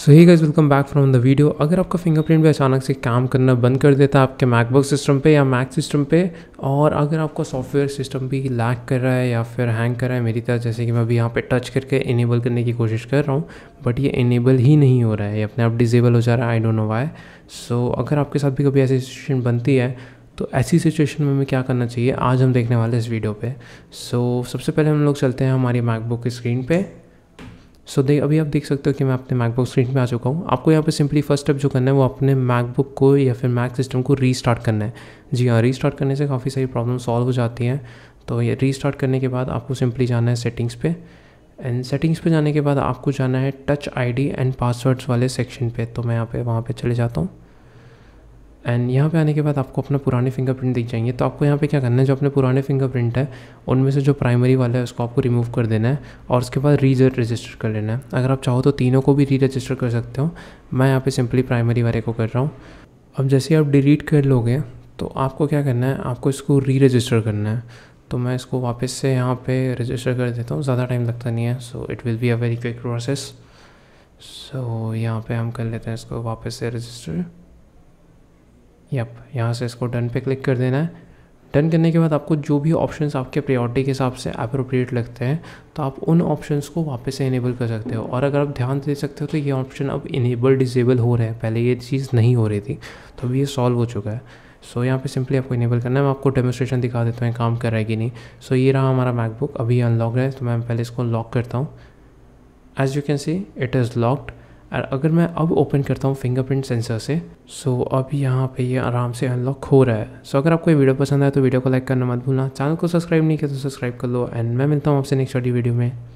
so hi guys welcome back from the video अगर आपका fingerprint भी अचानक से काम करना बंद कर देता है आपके मैकबुक सिस्टम पे या मैक सिस्टम पे और अगर आपका सॉफ्टवेयर सिस्टम भी लैक कर रहा है या फिर हैंग कर रहा है मेरी तरह जैसे कि मैं अभी यहाँ पे टच करके इनेबल करने की कोशिश कर रहा हूँ बट ये इनेबल ही नहीं हो रहा है ये अपने आप डिजेबल हो जा रहा है I don't know why so अगर आपके साथ भी कभी ऐसी सिचुएशन बनती है तो ऐसी सिचुएशन में हमें क्या करना चाहिए आज हम देखने वाले इस वीडियो पे सो so, सबसे पहले हम लोग चलते हैं हमारी मैकबुक की स्क्रीन पे सो so, दे अभी आप देख सकते हो कि मैं अपने मैकबुक स्क्रीन पे आ चुका हूँ आपको यहाँ पे सिंपली फर्स्ट स्टेप जो करना है वो अपने मैकबुक को या फिर मैक सिस्टम को रीस्टार्ट करना है जी हाँ रीस्टार्ट करने से काफ़ी सारी प्रॉब्लम सॉल्व हो जाती हैं तो ये रीस्टार्ट करने के बाद आपको सिंपली जाना है सेटिंग्स पे एंड सेटिंग्स पे जाने के बाद आपको जाना है टच आईडी एंड पासवर्ड्स वाले सेक्शन पे तो मैं यहाँ पे वहाँ पे चले जाता हूँ एंड यहाँ पे आने के बाद आपको अपना पुराने फिंगरप्रिंट दिख जाएंगे तो आपको यहाँ पे क्या करना है जो अपने पुराने फिंगरप्रिंट है उनमें से जो प्राइमरी वाला है उसको आपको रिमूव कर देना है और उसके बाद री रजिस्टर कर लेना है अगर आप चाहो तो तीनों को भी री रजिस्टर कर सकते हो मैं यहाँ पर सिंपली प्राइमरी वाले को कर रहा हूँ अब जैसे आप डिलीट कर लोगे तो आपको क्या करना है आपको इसको री रजिस्टर करना है तो मैं इसको वापस से यहाँ पर रजिस्टर कर देता हूँ ज़्यादा टाइम लगता नहीं है so it will be a very quick process so यहाँ पर हम कर लेते हैं इसको वापस से रजिस्टर यप यहाँ से इसको डन पे क्लिक कर देना है डन करने के बाद आपको जो भी ऑप्शन आपके प्रायोरिटी के हिसाब से अप्रोप्रिएट लगते हैं तो आप उन ऑप्शंस को वापस से इनेबल कर सकते हो और अगर आप ध्यान दे सकते हो तो ये ऑप्शन अब इनेबल डिजेबल हो रहे हैं पहले ये चीज़ नहीं हो रही थी तो अभी ये सॉल्व हो चुका है सो so, यहाँ पे सिंपली आपको इनेबल करना है मैं आपको डेमोस्ट्रेशन दिखा देता हूँ काम कर रहा है कि नहीं सो so, ये रहा हमारा मैकबुक अभी अनलॉक है तो मैं पहले इसको लॉक करता हूँ as you can see it is locked और अगर मैं अब ओपन करता हूँ फिंगरप्रिंट सेंसर से सो अब यहाँ पे ये आराम से अनलॉक हो रहा है सो अगर आपको ये वीडियो पसंद आए तो वीडियो को लाइक करना मत भूलना चैनल को सब्सक्राइब नहीं किया तो सब्सक्राइब कर लो एंड मैं मिलता हूँ आपसे नेक्स्ट वीडियो में